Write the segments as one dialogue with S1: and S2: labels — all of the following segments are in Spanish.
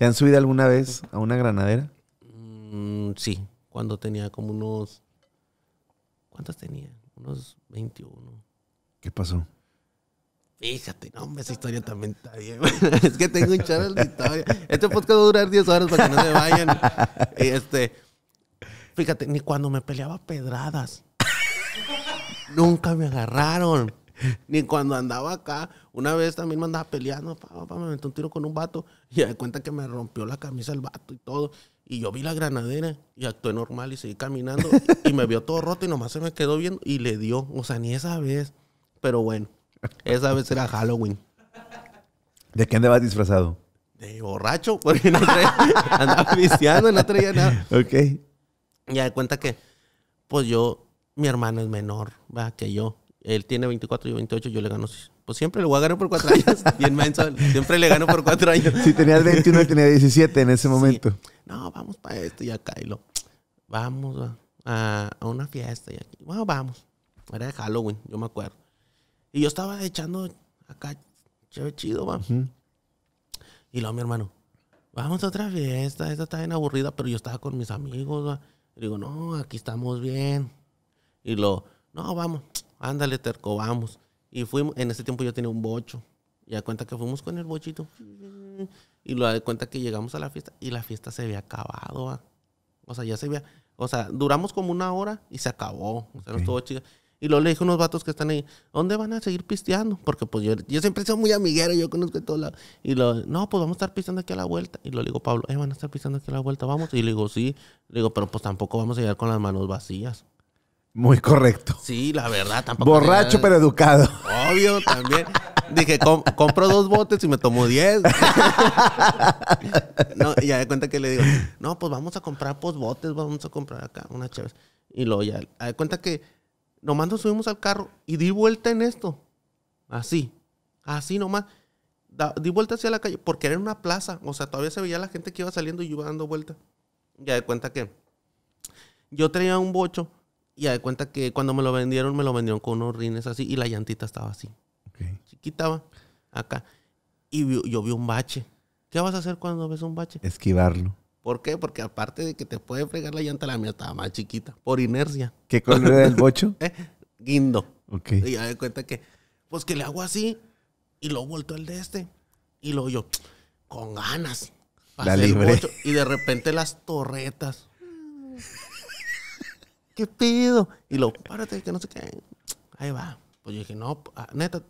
S1: ¿Te han subido alguna vez a una granadera?
S2: Mm, sí, cuando tenía como unos... ¿Cuántas tenía? Unos 21. ¿Qué pasó? Fíjate, no, esa historia también está bien. es que tengo un chaval de historia. Este podcast va a durar 10 horas para que no se vayan. este, fíjate, ni cuando me peleaba pedradas, nunca me agarraron. Ni cuando andaba acá, una vez también me andaba peleando, pa, pa, me metí un tiro con un vato y de cuenta que me rompió la camisa el vato y todo. Y yo vi la granadera y actué normal y seguí caminando y me vio todo roto y nomás se me quedó viendo y le dio. O sea, ni esa vez. Pero bueno, esa vez era Halloween.
S1: ¿De qué andabas disfrazado?
S2: De borracho, porque no traía, andaba viciando, no traía nada. Ok. Y de cuenta que, pues yo, mi hermano es menor, va, que yo. Él tiene 24 y 28, yo le gano. Pues siempre le voy a ganar por cuatro años. en menso, siempre le gano por cuatro años. Si tenías 21, tenía
S1: 17 en ese momento.
S2: No, vamos para esto y acá. Y lo, vamos a, una fiesta y aquí. Bueno, vamos. Era de Halloween, yo me acuerdo. Y yo estaba echando acá, chévere chido, va. Y luego mi hermano, vamos a otra fiesta, esta está bien aburrida, pero yo estaba con mis amigos, digo, no, aquí estamos bien. Y lo, no, vamos ándale, terco, vamos. Y fuimos, en ese tiempo yo tenía un bocho. Y da cuenta que fuimos con el bochito. Y lo da cuenta que llegamos a la fiesta y la fiesta se había acabado. O sea, ya se había. O sea, duramos como una hora y se acabó. O sea, no estuvo chido. Y luego le dije a unos vatos que están ahí, ¿dónde van a seguir pisteando? Porque pues yo, yo siempre soy muy amiguero, yo conozco de todos lados. Y lo, no, pues vamos a estar pisteando aquí a la vuelta. Y lo digo, Pablo, eh, van a estar pisteando aquí a la vuelta, vamos. Y le digo, sí. Le digo, pero pues tampoco vamos a llegar con las manos vacías. Muy correcto.
S1: Sí, la verdad, tampoco. Borracho pero educado.
S2: Obvio, también. Dije, compro dos botes y me tomo diez. y ya de cuenta que le digo, no, pues vamos a comprar pues, botes, vamos a comprar acá una chévere. Y luego ya, de cuenta que nomás nos subimos al carro y di vuelta en esto. Así, así nomás. di vuelta hacia la calle porque era una plaza. O sea, todavía se veía la gente que iba saliendo y yo iba dando vuelta. Ya de cuenta que yo traía un bocho y de cuenta que cuando me lo vendieron, me lo vendieron con unos rines así y la llantita estaba así. Okay. Chiquita, Acá. Y yo vi un bache. ¿Qué vas a hacer cuando ves un bache? Esquivarlo. ¿Por qué? Porque aparte de que te puede fregar la llanta, la mía estaba más chiquita, por inercia. ¿Qué color era el bocho? Eh, guindo. Ok. Y ya de cuenta que, pues que le hago así y lo vuelto el de este. Y luego yo, con ganas. la libre. y de repente las torretas pido? Y lo, párate, que no sé qué. Ahí va. Pues yo dije, no, ah, neta,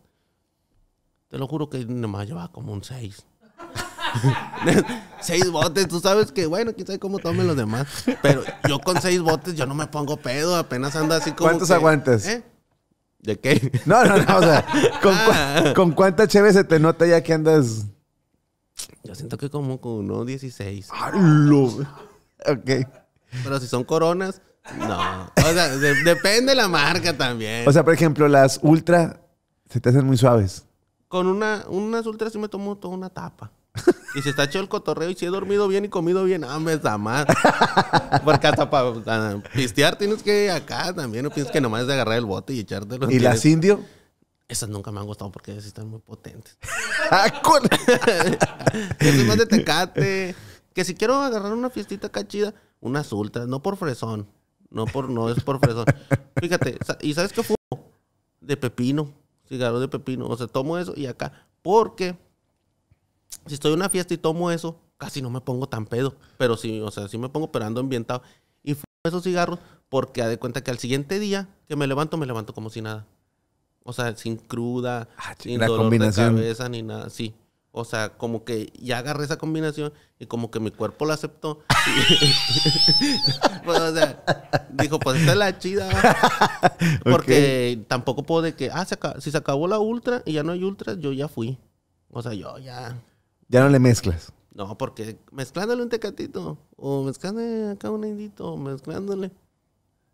S2: te lo juro que nomás lleva como un 6. seis botes, tú sabes que, bueno, quizás como tomen los demás. Pero yo con seis botes, yo no me pongo pedo, apenas ando así como. ¿Cuántos aguantes? ¿eh? ¿De qué? No, no, no, o sea, ¿con, ah.
S1: cuánta chévere se te nota ya que andas?
S2: Yo siento que como con unos 16. Ok. Pero si son coronas, no. O sea, depende la marca también. O sea, por
S1: ejemplo, las Ultra se te hacen muy suaves.
S2: Con una, unas Ultra sí me tomo toda una tapa. Y si está hecho el cotorreo y si he dormido bien y comido bien, ah, me da más. Porque hasta para pistear tienes que ir acá también. No piensas que nomás es de agarrar el bote y echártelo. ¿Y las indio? Esas nunca me han gustado porque esas están muy potentes. Ah, Eso de tecate. Que si quiero agarrar una fiestita acá chida, unas ultras, no por fresón. No, por, no es por fresón. Fíjate, ¿y sabes qué fumo? De pepino, cigarro de pepino. O sea, tomo eso y acá. Porque si estoy en una fiesta y tomo eso, casi no me pongo tan pedo. Pero sí, o sea, sí me pongo, pero ando ambientado. Y fumo esos cigarros porque de cuenta que al siguiente día que me levanto, me levanto como si nada. O sea, sin cruda, ah, sin dolor de cabeza, ni nada. Sí. O sea, como que ya agarré esa combinación y como que mi cuerpo la aceptó. Pues, dijo, pues esta es la chida. Porque tampoco puedo de que, ah, si se acabó la ultra y ya no hay ultras, yo ya fui. O sea, yo ya.
S1: Ya no le mezclas.
S2: No, porque mezclándole un tecatito, o mezclándole acá un indito, mezclándole.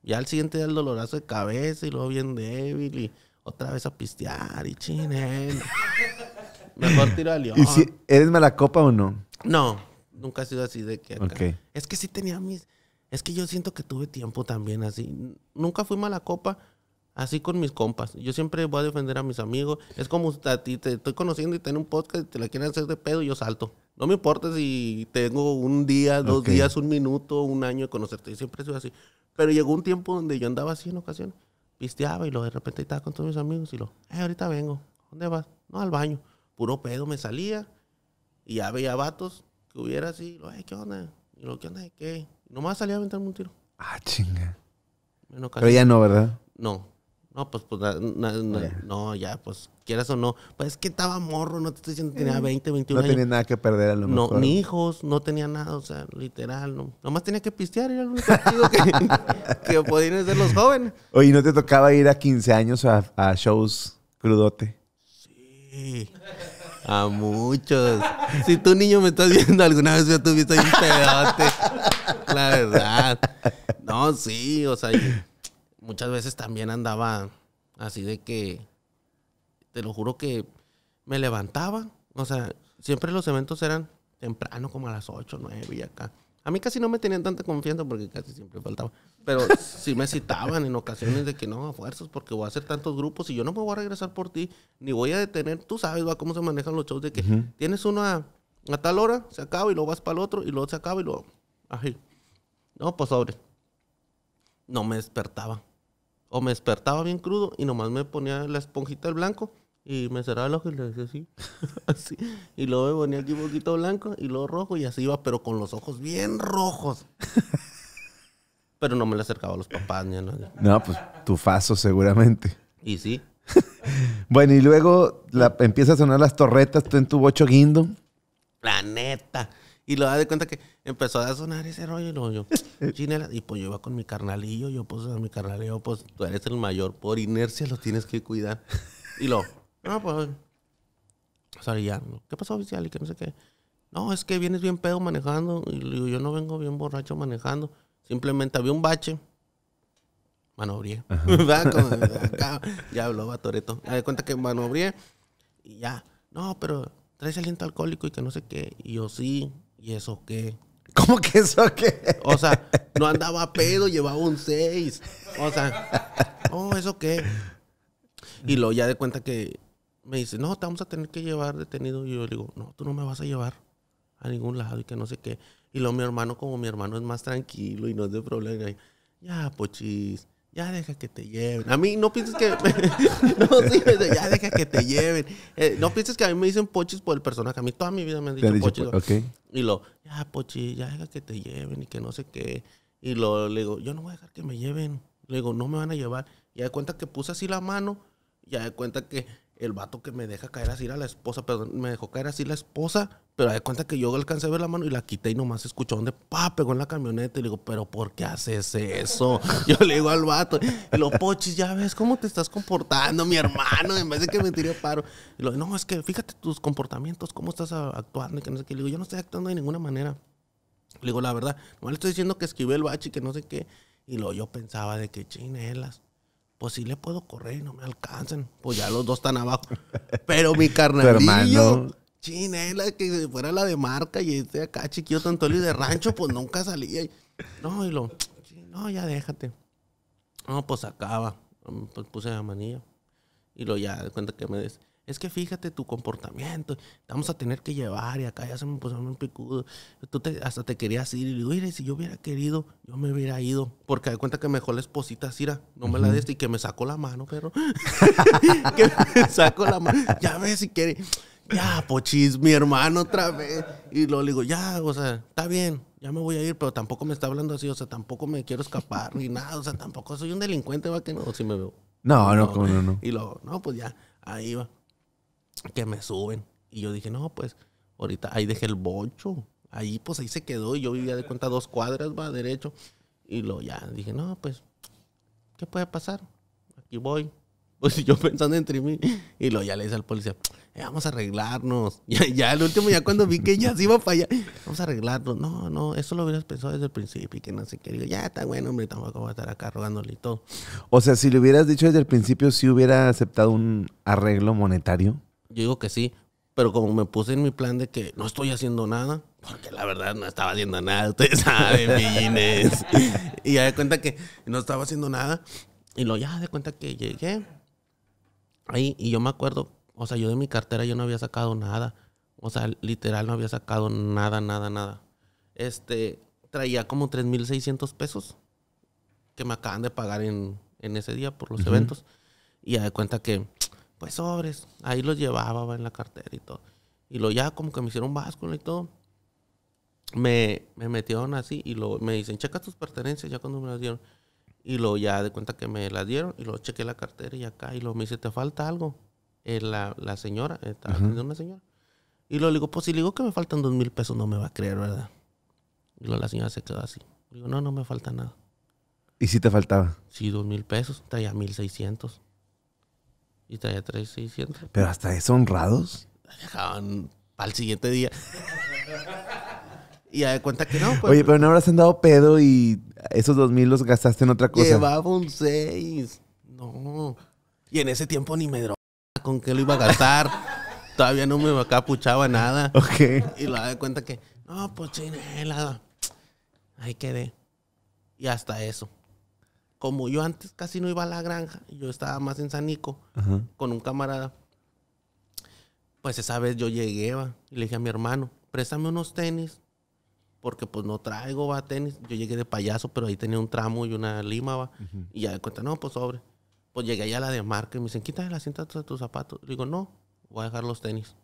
S2: Ya al siguiente día el dolorazo de cabeza y luego bien débil y otra vez a pistear y chinen. Eh, ¿Y si
S1: eres mala copa o no? No,
S2: nunca he sido así de que acá. Es que sí tenía mis... Es que yo siento que tuve tiempo también así. Nunca fui mala copa así con mis compas. Yo siempre voy a defender a mis amigos. Es como a ti te estoy conociendo y en un podcast y te la quieren hacer de pedo y yo salto. No me importa si tengo un día, dos días, un minuto, un año de conocerte. Siempre siempre soy así. Pero llegó un tiempo donde yo andaba así en ocasiones. Pisteaba y lo de repente estaba con todos mis amigos y lo, eh, ahorita vengo. ¿Dónde vas? No, al baño puro pedo me salía. Y ya veía vatos que hubiera así, Ay, ¿qué onda? Y lo, ¿qué onda? ¿Qué? nomás salía a aventarme un tiro. Ah, chinga. Pero ya no, ¿verdad? No. No, pues, pues, no, ya, pues, quieras o no. Pues es que estaba morro, no te estoy diciendo, tenía 20, 21 no años. No tenía nada que perder a lo mejor. No, ni hijos, no tenía nada, o sea, literal, no. Nomás tenía que pistear, era el único que, que podían ser los jóvenes.
S1: Oye, ¿no te tocaba ir a 15 años a shows crudote?
S2: A muchos. Si tú, niño, me estás viendo, alguna vez ya tuviste ahí un pedote. La verdad. No, sí, o sea, muchas veces también andaba así de que, te lo juro que me levantaba. O sea, siempre los eventos eran temprano, como a las 8, 9 y acá. A mí casi no me tenían tanta confianza porque casi siempre faltaba. Pero sí me citaban en ocasiones de que no, a fuerzas, porque voy a hacer tantos grupos y yo no me voy a regresar por ti, ni voy a detener. Tú sabes, va, cómo se manejan los shows de que tienes uno a, tal hora, se acaba y lo vas para el otro y luego se acaba y luego. Ay, no, pues sobre. No me despertaba. O me despertaba bien crudo y nomás me ponía la esponjita del blanco y me cerraba el ojo y le decía así. así. Y luego me ponía aquí un poquito blanco y luego rojo y así iba, pero con los ojos bien rojos pero no me lo acercaba a los papás ni a nadie.
S1: No, pues faso seguramente.
S2: Y sí.
S1: bueno, y luego la, empieza a sonar las torretas, tú en tu bocho guindo.
S2: La neta. Y lo da de cuenta que empezó a sonar ese rollo y lo yo. Chinela. Y pues yo iba con mi carnalillo, yo pues mi carnalillo, pues tú eres el mayor, por inercia lo tienes que cuidar. Y lo, no, pues. Sorry, ya. ¿Qué pasó, oficial? Y que no sé qué. No, es que vienes bien pedo manejando. Y yo no vengo bien borracho manejando. Simplemente había un bache. Manobrié. ya hablaba Toreto. Me cuenta que manobrié y ya. No, pero traes aliento alcohólico y que no sé qué. Y yo sí. ¿Y eso qué? ¿Cómo que eso qué? O sea, no andaba a pedo, llevaba un 6. O sea, no, oh, ¿eso qué? Y luego ya de cuenta que me dice, no, te vamos a tener que llevar detenido. Y yo le digo, no, tú no me vas a llevar a ningún lado y que no sé qué. Y luego mi hermano, como mi hermano es más tranquilo y no es de problema, ya, pochis, ya deja que te lleven. A mí no pienses que... ya deja que te lleven. Eh, no pienses que a mí me dicen pochis por el personaje. A mí toda mi vida me han dicho, pochis. Y lo, ya, pochis, ya deja que te lleven y que no sé qué. Y lo, le digo, yo no voy a dejar que me lleven. Le digo, no me van a llevar. Y de cuenta que puse así la mano. Ya de cuenta que el vato que me deja caer así a la esposa, perdón, me dejó caer así la esposa, pero de cuenta que yo alcancé a ver la mano y la quité y nomás escuchó donde pa, pegó en la camioneta y le digo, pero ¿por qué haces eso? Yo le digo al vato, y lo pochis, ya ves cómo te estás comportando, mi hermano, en vez de que me tire paro. Y lo, no, es que fíjate tus comportamientos, cómo estás ah, actuando y que no sé qué. Le digo, yo no estoy actuando de ninguna manera. Le digo, la verdad, no le estoy diciendo que esquivé el bache y que no sé qué. Y lo yo pensaba de que chinelas pues sí le puedo correr y no me alcancen, Pues ya los dos están abajo. Pero mi carnalillo, chinela, que fuera la de marca y este acá chiquillo y de rancho, pues nunca salía. No, y lo, no, ya déjate. No, pues acaba. Mm, pues puse la manilla. Y lo ya, de cuenta que me des es que fíjate tu comportamiento, vamos a tener que llevar y acá ya se me puso un picudo. Tú te, hasta te querías ir y le digo, mire, si yo hubiera querido, yo me hubiera ido. Porque de cuenta que mejor la esposita Cira, no me la des y que me sacó la mano, perro. que me sacó la mano. Ya ves si quiere. Ya, pochis, mi hermano otra vez. Y luego le digo, ya, o sea, está bien, ya me voy a ir, pero tampoco me está hablando así, o sea, tampoco me quiero escapar ni nada, o sea, tampoco soy un delincuente, va que no, si me veo. no, no, no, no. Y luego, no, pues ya, ahí va que me suben. Y yo dije, no, pues ahorita ahí dejé el bocho. Ahí pues ahí se quedó y yo vivía de cuenta dos cuadras, va derecho. Y lo ya dije, no, pues, ¿qué puede pasar? Aquí voy. Pues yo pensando entre mí. Y lo ya le dice al policía, eh, vamos a arreglarnos. Ya, ya el último, ya cuando vi que ya se iba para allá, vamos a arreglarnos. No, no, eso lo hubieras pensado desde el principio y que no sé qué. Digo, ya está bueno, hombre, tampoco voy a estar acá rogándole y todo.
S1: O sea, si le hubieras dicho desde el principio, si hubiera aceptado un arreglo monetario.
S2: Yo digo que sí, pero como me puse en mi plan de que no estoy haciendo nada, porque la verdad no estaba haciendo nada, ustedes saben, millines. y ya de cuenta que no estaba haciendo nada. Y luego ya de cuenta que llegué ahí y yo me acuerdo, o sea, yo de mi cartera yo no había sacado nada. O sea, literal no había sacado nada, nada, nada. Este, traía como 3.600 pesos que me acaban de pagar en, en ese día por los eventos. Y ya de cuenta que pues sobres, ahí los llevaba en la cartera y todo. Y lo ya como que me hicieron báscula y todo. Me, metieron así y lo, me dicen, checa tus pertenencias ya cuando me las dieron. Y lo ya de cuenta que me las dieron y lo chequé la cartera y acá. Y lo me dice, ¿te falta algo? Eh, la, señora, eh, estaba uh una señora. Y lo digo, pues si le digo que me faltan dos mil pesos, no me va a creer, ¿verdad? Y luego la señora se quedó así. Digo, no, no me falta nada. ¿Y si te faltaba? Sí, dos mil pesos, traía mil seiscientos. Y traía 3,600. Pero hasta eso
S1: honrados.
S2: Dejaban para el siguiente día. y ya de cuenta que no. Pues, Oye, pues, pero
S1: no habrás andado pedo y esos 2,000 los gastaste en otra cosa. Llevaba
S2: un 6. No. Y en ese tiempo ni me droga ¿Con qué lo iba a gastar? Todavía no me capuchaba nada. Ok. Y la de cuenta que, no, pues chinela. Ahí quedé. Y hasta eso como yo antes casi no iba a la granja, yo estaba más en Sanico con un camarada. Pues esa vez yo llegué, y le dije a mi hermano, préstame unos tenis, porque pues no traigo, va, tenis. Yo llegué de payaso, pero ahí tenía un tramo y una lima, va. Y ya de cuenta, no, pues sobre. Pues llegué allá a la de marca y me dicen, quítale la cinta de tus zapatos. digo, no, voy a dejar los tenis.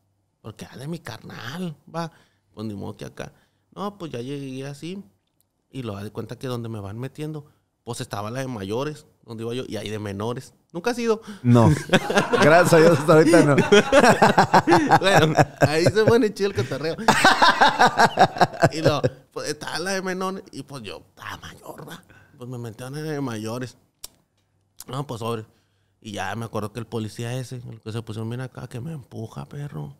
S2: Porque era ah, de mi carnal, va. Pues ni modo que acá. No, pues ya llegué así. Y lo da de cuenta que donde me van metiendo, pues estaba la de mayores, donde iba yo, y ahí de menores. Nunca ha sido. No. Gracias a Dios hasta ahorita no. bueno, ahí se pone chido el cotorreo. y luego, pues estaba la de menores, y pues yo, Ah, mayor, Pues me metieron en la de mayores. No, pues sobre. Y ya me acuerdo que el policía ese, el que se pusieron bien acá, que me empuja, perro.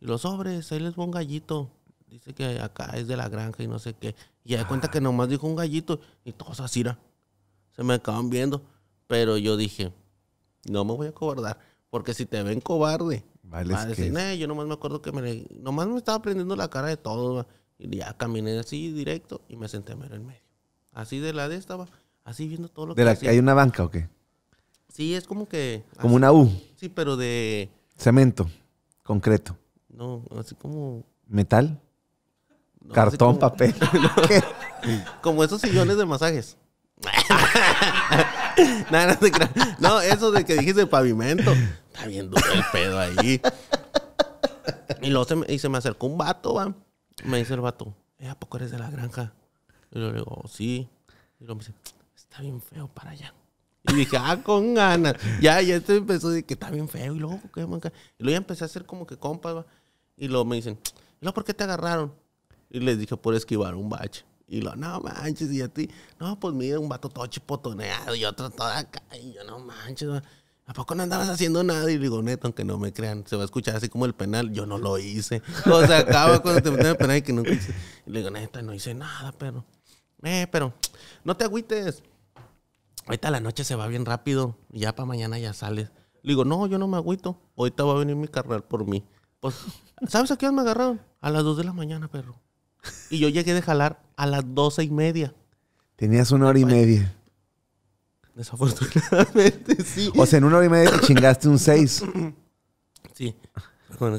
S2: Y los sobres, ahí les va un gallito. Dice que acá es de la granja y no sé qué. Y ya de cuenta que nomás dijo un gallito y todos así, se me acaban viendo. Pero yo dije, no me voy a cobardar. Porque si te ven cobarde, vale, a decir, yo nomás me acuerdo que me, nomás me estaba prendiendo la cara de todo. Y ya caminé así directo y me senté mero en medio. Así de la de estaba, así viendo todo lo que la, hacía. ¿Hay
S1: una banca o qué?
S2: Sí, es como que... Como una U. Sí, pero de...
S1: Cemento, concreto.
S2: No, así como...
S1: ¿Metal? cartón, papel.
S2: como esos sillones de masajes. no, eso de que dijiste pavimento. Está bien duro el pedo ahí. Y luego se me, acercó un vato, va. Me dice el vato, ¿Eh, ¿a poco eres de la granja? Y yo le digo, sí. Y luego me dice, está bien feo para allá. Y dije, ah, con ganas. Ya, ya este empezó de que está bien feo. Y luego, ¿qué manca? Y luego ya empecé a hacer como que compas, Y luego me dicen, no por qué te agarraron? Y les dije, por esquivar un bache. Y lo, no manches, y a ti, no, pues mira, un vato todo chipotoneado y otro todo acá. Y yo, no manches, ¿a poco no andabas haciendo nada? Y digo, neto, aunque no me crean, se va a escuchar así como el penal, yo no lo hice. O sea, acaba cuando te meten el penal y que nunca hice. Y le digo, neta, no hice nada, pero, eh, pero, no te agüites. Ahorita la noche se va bien rápido, y ya para mañana ya sales. Le digo, no, yo no me agüito, ahorita va a venir mi carnal por mí. Pues, ¿sabes a qué hora me agarraron? A las 2 de la mañana, perro. Y yo llegué de jalar a las doce y media.
S1: Tenías una hora y media. Desafortunadamente, sí. O sea, en una hora y media te chingaste un seis.
S2: Sí. Bueno,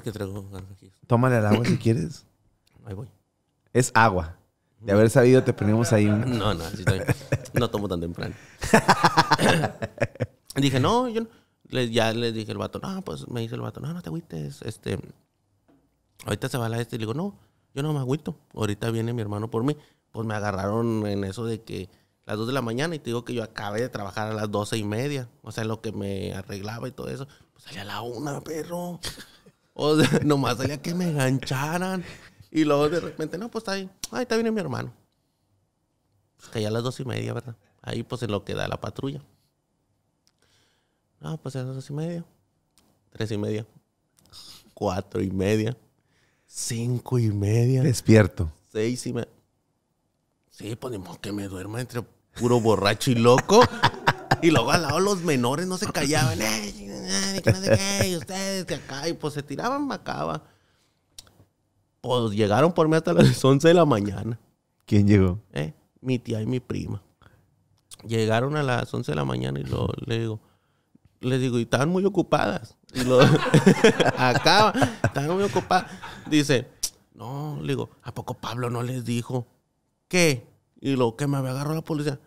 S2: Tómale al agua si quieres. Ahí voy.
S1: Es agua. De haber sabido, te ponemos ahí No, no, sí
S2: No tomo tan temprano. dije, no, yo no. ya le dije el vato, no, pues me dice el vato, no, no te agüites. Este. Ahorita se va la este. Y le digo, no. Yo no me agüito. Ahorita viene mi hermano por mí. Pues me agarraron en eso de que las dos de la mañana y te digo que yo acabé de trabajar a las doce y media. O sea, lo que me arreglaba y todo eso. Pues salía a la una, perro. O sea, nomás salía que me engancharan. Y luego de repente, no, pues está ahí. Ahí está viene mi hermano. Pues caía a las dos y media, ¿verdad? Ahí pues en lo que da la patrulla. No, pues a las dos y media. Tres y media. Cuatro y media. Cinco y media. Despierto. Seis y media. Sí, ponemos pues, que me duerma entre puro borracho y loco. y luego al lado los menores no se callaban. ustedes de acá. Y pues se tiraban macaba. Pues llegaron por mí hasta las once de la mañana. ¿Quién llegó? Eh, mi tía y mi prima. Llegaron a las once de la mañana y lo, le digo, les digo, y estaban muy ocupadas. Y lo, acá, estaban muy ocupadas dice, no, le digo, ¿a poco Pablo no les dijo? ¿Qué? Y lo que me había agarrado la policía,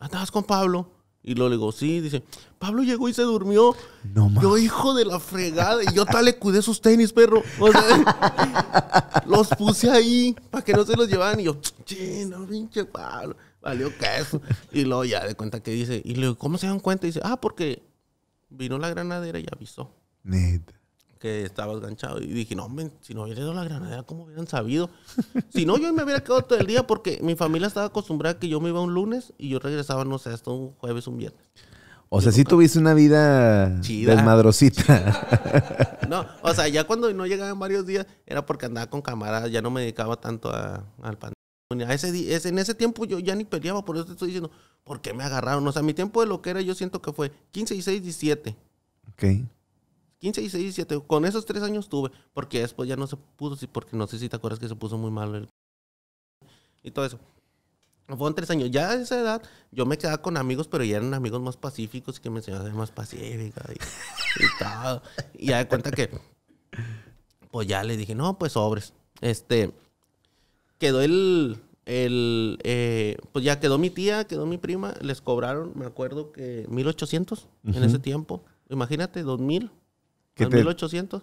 S2: ¿andabas con Pablo? Y lo le digo, sí, dice, Pablo llegó y se durmió. No Yo, hijo de la fregada, y yo tal le cuidé sus tenis, perro. O sea, los puse ahí para que no se los llevaran. Y yo, che, no, pinche Pablo. Valió caso. Y luego ya de cuenta que dice, y le ¿cómo se dan cuenta? dice, ah, porque vino la granadera y avisó. Neta que estaba enganchado. Y dije, no, hombre, si no hubiera ido la Granada, ¿cómo hubieran sabido? si no, yo me hubiera quedado todo el día porque mi familia estaba acostumbrada a que yo me iba un lunes y yo regresaba, no sé, hasta un jueves, un viernes. O sea, si
S1: tuviste una vida Chida. desmadrosita.
S2: No, o sea, ya cuando no llegaban varios días era porque andaba con camaradas, ya no me dedicaba tanto al pan. Ese, en ese tiempo yo ya ni peleaba, por eso te estoy diciendo, ¿por qué me agarraron? O sea, mi tiempo de lo que era yo siento que fue 15, 16, 17. Ok. 15, 16, 17. Con esos tres años tuve, porque después ya no se puso, porque no sé si te acuerdas que se puso muy mal el... y todo eso. Fueron tres años. Ya a esa edad yo me quedaba con amigos, pero ya eran amigos más pacíficos y que me enseñaban más pacífica y, ya de cuenta que, pues ya le dije, no, pues sobres. Este, quedó el, el eh, pues ya quedó mi tía, quedó mi prima, les cobraron, me acuerdo que 1800 en ese tiempo. Imagínate, 2000. ¿3,800? 1800?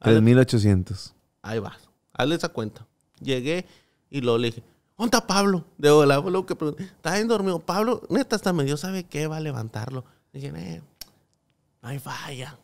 S1: 3800.
S2: Ahí vas. Hazle esa cuenta. Llegué y lo le dije, ¿dónde está Pablo? De hola, que Está bien dormido. Pablo, neta, hasta medio sabe qué va a levantarlo. dije, eh, no hay falla.